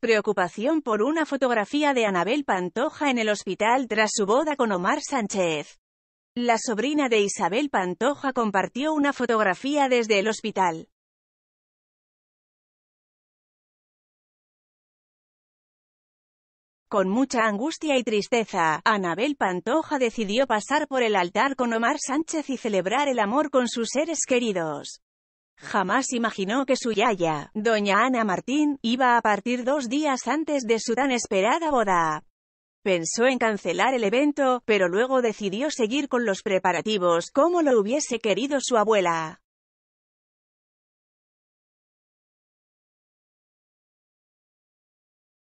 Preocupación por una fotografía de Anabel Pantoja en el hospital tras su boda con Omar Sánchez. La sobrina de Isabel Pantoja compartió una fotografía desde el hospital. Con mucha angustia y tristeza, Anabel Pantoja decidió pasar por el altar con Omar Sánchez y celebrar el amor con sus seres queridos. Jamás imaginó que su yaya, doña Ana Martín, iba a partir dos días antes de su tan esperada boda. Pensó en cancelar el evento, pero luego decidió seguir con los preparativos, como lo hubiese querido su abuela.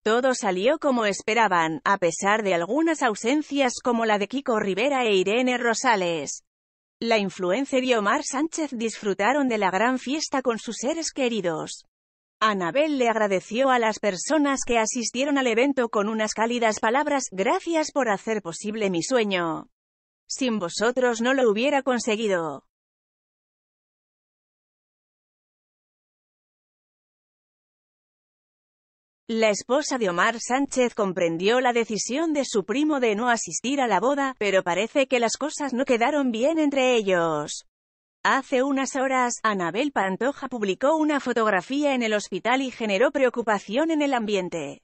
Todo salió como esperaban, a pesar de algunas ausencias como la de Kiko Rivera e Irene Rosales. La influencer y Omar Sánchez disfrutaron de la gran fiesta con sus seres queridos. Anabel le agradeció a las personas que asistieron al evento con unas cálidas palabras, gracias por hacer posible mi sueño. Sin vosotros no lo hubiera conseguido. La esposa de Omar Sánchez comprendió la decisión de su primo de no asistir a la boda, pero parece que las cosas no quedaron bien entre ellos. Hace unas horas, Anabel Pantoja publicó una fotografía en el hospital y generó preocupación en el ambiente.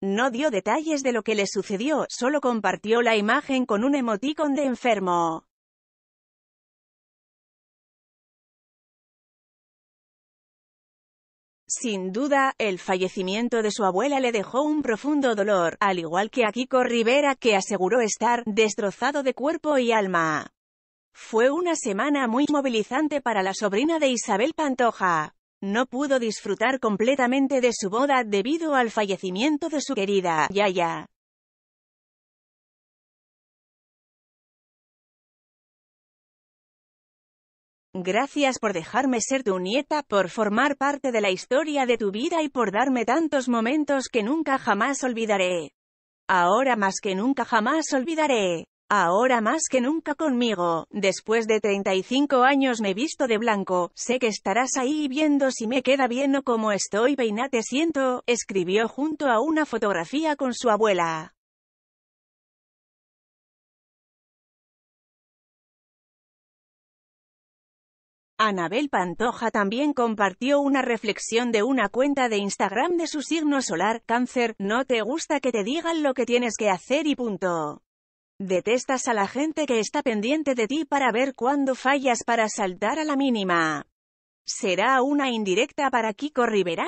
No dio detalles de lo que le sucedió, solo compartió la imagen con un emoticón de enfermo. Sin duda, el fallecimiento de su abuela le dejó un profundo dolor, al igual que a Kiko Rivera que aseguró estar «destrozado de cuerpo y alma». Fue una semana muy movilizante para la sobrina de Isabel Pantoja. No pudo disfrutar completamente de su boda debido al fallecimiento de su querida Yaya. Gracias por dejarme ser tu nieta, por formar parte de la historia de tu vida y por darme tantos momentos que nunca jamás olvidaré. Ahora más que nunca jamás olvidaré. Ahora más que nunca conmigo, después de 35 años me visto de blanco, sé que estarás ahí viendo si me queda bien o cómo estoy te siento, escribió junto a una fotografía con su abuela. Anabel Pantoja también compartió una reflexión de una cuenta de Instagram de su signo solar, cáncer, no te gusta que te digan lo que tienes que hacer y punto. Detestas a la gente que está pendiente de ti para ver cuándo fallas para saltar a la mínima. ¿Será una indirecta para Kiko Rivera?